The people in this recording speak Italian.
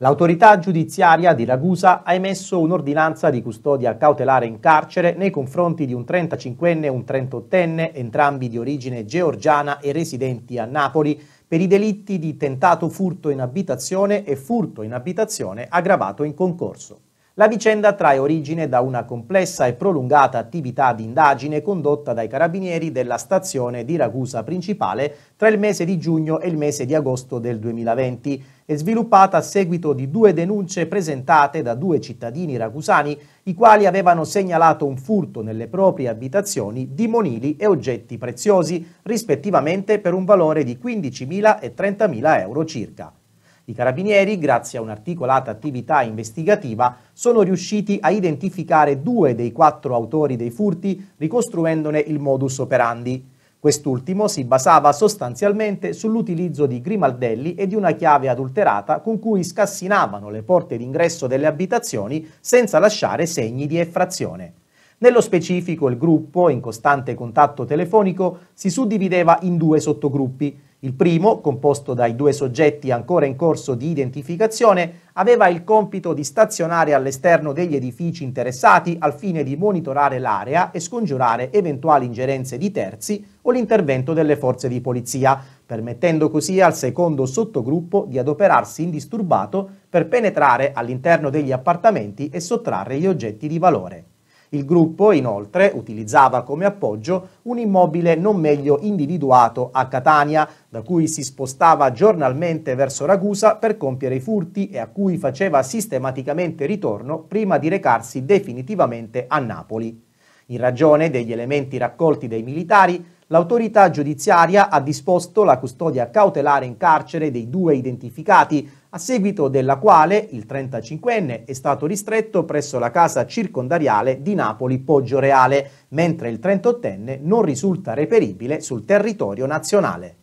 L'autorità giudiziaria di Ragusa ha emesso un'ordinanza di custodia cautelare in carcere nei confronti di un 35enne e un 38enne, entrambi di origine georgiana e residenti a Napoli, per i delitti di tentato furto in abitazione e furto in abitazione aggravato in concorso. La vicenda trae origine da una complessa e prolungata attività di indagine condotta dai carabinieri della stazione di Ragusa principale tra il mese di giugno e il mese di agosto del 2020 e sviluppata a seguito di due denunce presentate da due cittadini ragusani i quali avevano segnalato un furto nelle proprie abitazioni di monili e oggetti preziosi rispettivamente per un valore di 15.000 e 30.000 euro circa. I carabinieri, grazie a un'articolata attività investigativa, sono riusciti a identificare due dei quattro autori dei furti, ricostruendone il modus operandi. Quest'ultimo si basava sostanzialmente sull'utilizzo di grimaldelli e di una chiave adulterata con cui scassinavano le porte d'ingresso delle abitazioni senza lasciare segni di effrazione. Nello specifico il gruppo, in costante contatto telefonico, si suddivideva in due sottogruppi, il primo, composto dai due soggetti ancora in corso di identificazione, aveva il compito di stazionare all'esterno degli edifici interessati al fine di monitorare l'area e scongiurare eventuali ingerenze di terzi o l'intervento delle forze di polizia, permettendo così al secondo sottogruppo di adoperarsi indisturbato per penetrare all'interno degli appartamenti e sottrarre gli oggetti di valore. Il gruppo inoltre utilizzava come appoggio un immobile non meglio individuato a Catania, da cui si spostava giornalmente verso Ragusa per compiere i furti e a cui faceva sistematicamente ritorno prima di recarsi definitivamente a Napoli. In ragione degli elementi raccolti dai militari, L'autorità giudiziaria ha disposto la custodia cautelare in carcere dei due identificati, a seguito della quale il 35enne è stato ristretto presso la casa circondariale di Napoli Poggioreale, mentre il 38enne non risulta reperibile sul territorio nazionale.